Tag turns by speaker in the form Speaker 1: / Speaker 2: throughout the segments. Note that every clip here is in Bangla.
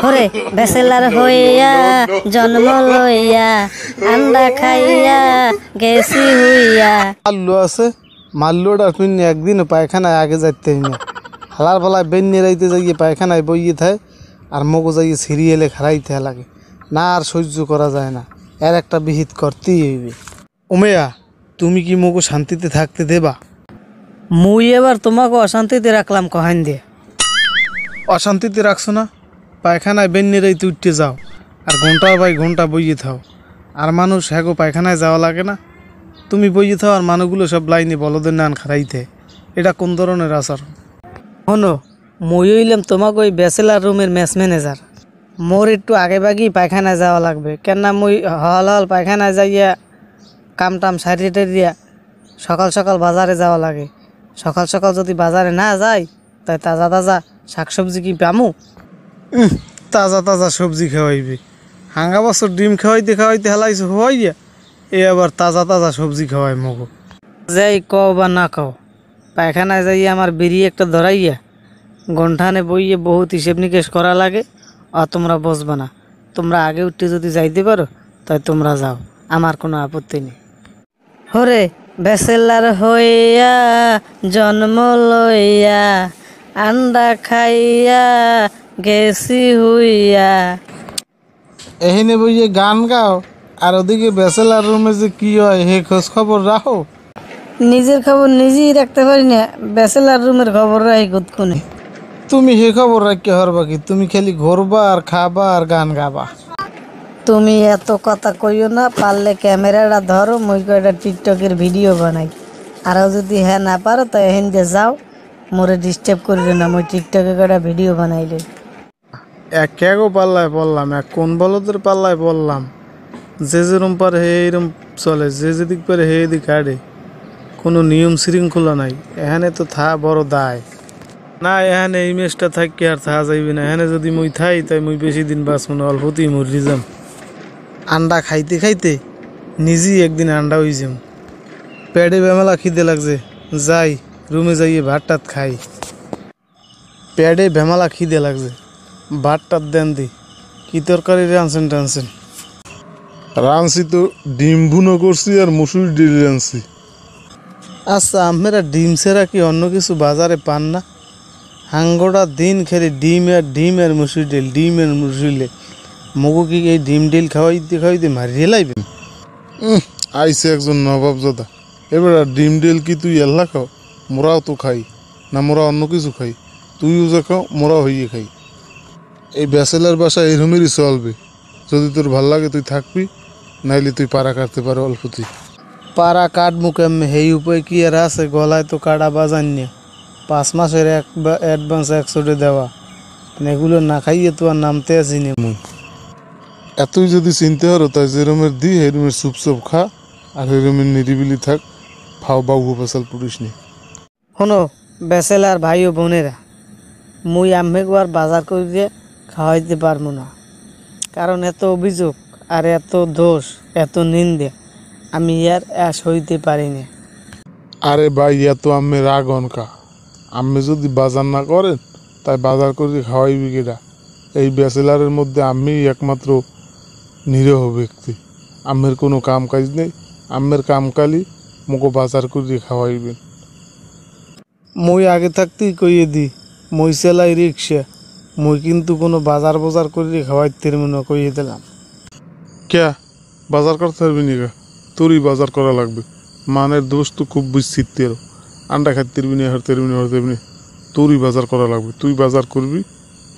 Speaker 1: হরে বেসেলার হইয়া জন্ম লইয়া আন্দা খাইয়া গেছি হইয়া আল্লু আছে মাল্লুটা শুনি একদিন পায়খানায় আগে যাইতে না হালার বেলায় বেন্নি রাইতে যাইয়ে পায়খানায় বইয়ে থাকে আর মগো যাইয়ে সিরিয়ালে খারাইতে লাগে না আর সহ্য করা যায় না এর একটা বিহিত করতেই হইবে উমেয়া তুমি কি মগো শান্তিতে থাকতে দেবা মুই এবার তোমাকে অশান্তিতে রাখলাম কহান দিয়ে অশান্তিতে রাখছো না পায়খানায় বেন্যেরাই তুই উঠতে যাও আর ঘন্টা ভাই ঘন্টা বইয়ে থাও আর মানুষ হ্যাগো পায়খানায় যাওয়া লাগে না তুমি বইয়ে থাও আর মানুষগুলো সব লাইনে বলদের নান খারাইতে এটা কোন ধরনের আচরণ হনো মই হইলাম তোমাকে ওই ব্যাচেলার রুমের ম্যাচ
Speaker 2: ম্যানেজার মোর একটু আগে বাগেই পায়খানায় যাওয়া লাগবে কেননা মই হল হল পায়খানায় যাইয়া কাম টাম সারিয়ে টারিয়া সকাল সকাল বাজারে যাওয়া লাগে সকাল সকাল যদি বাজারে না যাই তাই তাজা তাজা শাকসবজি কি পামু
Speaker 1: তাজা তাজা সবজি খাওয়াইবে হাঙ্গা বছর ডিম খাওয়াইতে খাওয়াইতে হেলাইছে যা এ আবার তাজা তাজা সবজি খাওয়াই মগো
Speaker 2: যাই কও বা না কও পায়খানায় যাই আমার বেরিয়ে একটা ধরাইয়া গন্ঠানে বইয়ে বহুত হিসেব নিকেশ করা লাগে আর তোমরা বসবে না তোমরা আগে উঠে যদি যাইতে পারো তাই তোমরা যাও আমার কোনো আপত্তি নেই হরে বেসেলার হইয়া জন্ম লইয়া আন্ডা খাইয়া গেছি হইয়া
Speaker 1: এহিনে বইয়ে গান গাও আর ওদিকে ব্যাচেলার রুমে যে কি হয় হে খোঁজ খবর রাখো
Speaker 2: নিজের খবর নিজেই রাখতে পারি না ব্যাচেলার রুমের খবর রাখি কুতকুনে
Speaker 1: তুমি হে খবর রাখি হরবা কি তুমি খালি ঘুরবা আর খাবা আর গান গাবা
Speaker 2: তুমি এত কথা কইও না পারলে ক্যামেরাটা ধরো মই কয়টা টিকটকের ভিডিও বানাই আর যদি হ্যাঁ না পারো তো এহেন যে যাও মোরে ডিস্টার্ব করবে না মই টিকটকে কয়টা ভিডিও বানাইলে
Speaker 1: একেও পাল্লায় পড়লাম এক কোন বলদের পাল্লায় পড়লাম যে যেরম পারে হে এরম চলে যে যেদিক পারে হে এদিক হাঁটে কোনো নিয়ম শৃঙ্খলা নাই এখানে তো থা বড় দায় না এখানে ইমেজটা থাকি আর থা যাইবে না এখানে যদি মুই থাই তাই মুই বেশি দিন বাঁচব মনে অল্পতেই মরি যাম আন্ডা খাইতে খাইতে নিজেই একদিন আন্ডা হয়ে যাম প্যাডে বেমেলা খিদে লাগছে যাই রুমে যাইয়ে ভাত টাত খাই প্যাডে বেমালা খিদে লাগছে ভাতটা দেন দি কি তরকারি রাঁধছেন টানছেন
Speaker 3: রাঁধছি তো ডিম ভুনো করছি আর মুসুর ডিল রাঁধছি
Speaker 1: আচ্ছা আমরা ডিম ছাড়া কি অন্য কিছু বাজারে পান না হাঙ্গোটা দিন খেলে ডিম আর ডিম আর মুসুর ডিল
Speaker 3: ডিম আর মুসুর ডিল মগু কি এই ডিম ডিল খাওয়াই খাওয়াই খাওয়াইতে মারিয়ে লাইবেন আইসে একজন দাদা এবার ডিম ডিল কি তুই এল্লা খাও মোরাও তো খাই না মোরা অন্য কিছু খাই তুইও যা খাও মোরাও হইয়ে খাই এই ব্যাচেলার বাসা এই রুমেরই চলবে যদি তোর ভাল লাগে তুই থাকবি নাইলে তুই পাড়া কাটতে পারো অল্পতি
Speaker 1: পাড়া কাটবো কেমনি সেই উপায় কি আর আছে গলায় তো কাটা বাজান নিয়ে পাঁচ মাসের এক অ্যাডভান্স একশোটে দেওয়া মানে এগুলো না খাইয়ে তো আর
Speaker 3: নামতে আসিনি মুই এতই যদি চিনতে হারো তাই রুমের দি চুপ চুপ খা আর সেই রুমের নিরিবিলি থাক ফাও বাবু ফেসাল পুরুষ নি শোনো
Speaker 2: বেচেলার ভাই ও বোনেরা মুই আমি আর বাজার করে দিয়ে খাওয়াইতে পারবো না কারণ এত অভিযোগ আর এত দোষ এত নিন্দে আমি আর অ্যাস হইতে পারি না
Speaker 3: আরে ভাই এত আমি রাগ অনকা আমি যদি বাজার না করেন তাই বাজার করে খাওয়াইবি কেটা এই ব্যাচেলারের মধ্যে আমি একমাত্র নিরীহ ব্যক্তি আমের কোনো কাম কাজ নেই আমের কালি মোকে বাজার করে খাওয়াইবেন
Speaker 1: মই আগে থাকতেই কইয়ে দিই মই সেলাই রিক্সা মুই কিন্তু কোনো বাজার বাজার করি খাওয়াইতের মনে কইয়ে দিলাম
Speaker 3: কে বাজার করতে পারবি নি তোরই বাজার করা লাগবে মানের দোষ তো খুব বুঝছিস তেরো আন্ডা খাই পারবি না হারতে পারবি না হারতে তোরই বাজার করা লাগবে তুই বাজার করবি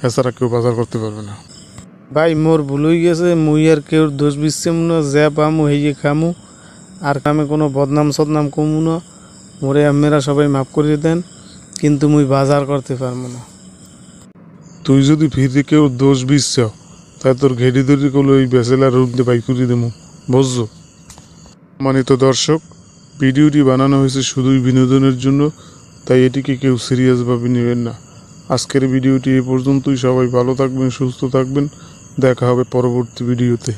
Speaker 3: এছাড়া কেউ বাজার করতে পারবে না ভাই মোর ভুল হয়ে গেছে মুই আর কেউ দোষ বিশ্রাম না যা পামু হেয়ে খামু
Speaker 1: আর কামে কোনো বদনাম সদনাম কমু না মোরে আমেরা সবাই মাফ করে দেন কিন্তু মুই বাজার করতে পারবো না
Speaker 3: তুই যদি ফিরে কেউ দোষ বিশ তাই তোর ঘেড়ি ধরি করলে ওই বেসেলার রুমতে বাই করে দেবো বুঝছো তো দর্শক ভিডিওটি বানানো হয়েছে শুধুই বিনোদনের জন্য তাই এটিকে কেউ সিরিয়াসভাবে নেবেন না আজকের ভিডিওটি এ পর্যন্তই সবাই ভালো থাকবেন সুস্থ থাকবেন দেখা হবে পরবর্তী ভিডিওতে